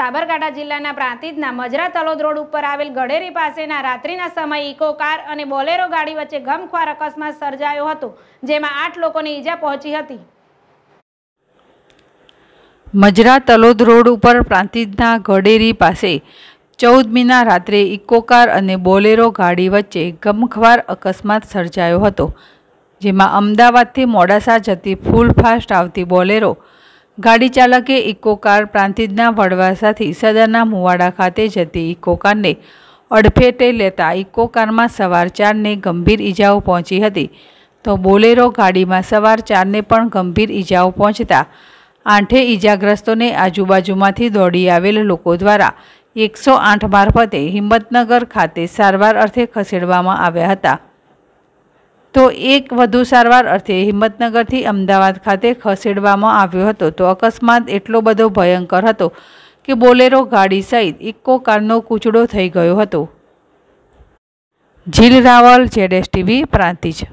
સાબરકાંઠા જિલ્લાના પ્રાંતિજના મજરા તલોદ રોડ ઉપર આવેલ ગઢેરી પાસેના રાત્રિના સમય ઇકો કાર અને બોલેરો ગાડી વચ્ચે ગમખ્વાર અકસ્માત સર્જાયો હતો જેમાં આઠ લોકોને ઈજા પહોંચી હતી મજરા તલોદ રોડ ઉપર પ્રાંતિજના ગઢેરી પાસે ચૌદમીના રાત્રે ઇકોકાર અને બોલેરો ગાડી વચ્ચે ગમખ્વાર અકસ્માત સર્જાયો હતો જેમાં અમદાવાદથી મોડાસા જતી ફૂલ ફાસ્ટ આવતી બોલેરો ગાડી ચાલકે ઇકો કાર પ્રાંતિજના વડવા સાથે ઈસાદરના મુવાડા ખાતે જતી ઇકો કારને અડફેટે લેતા ઇકો કારમાં સવાર ચારને ગંભીર ઈજાઓ પહોંચી હતી તો બોલેરો ગાડીમાં સવાર ચારને પણ ગંભીર ઈજાઓ પહોંચતા આઠે ઈજાગ્રસ્તોને આજુબાજુમાંથી દોડી આવેલ લોકો દ્વારા એકસો આઠ મારફતે હિંમતનગર ખાતે સારવાર અર્થે ખસેડવામાં આવ્યા હતા તો એક વધુ સારવાર અર્થે હિંમતનગરથી અમદાવાદ ખાતે ખસેડવામાં આવ્યો હતો તો અકસ્માત એટલો બધો ભયંકર હતો કે બોલેરો ગાડી સહિત ઇક્કો કારનો કૂચડો થઈ ગયો હતો Jil Raval Z S TV Prantij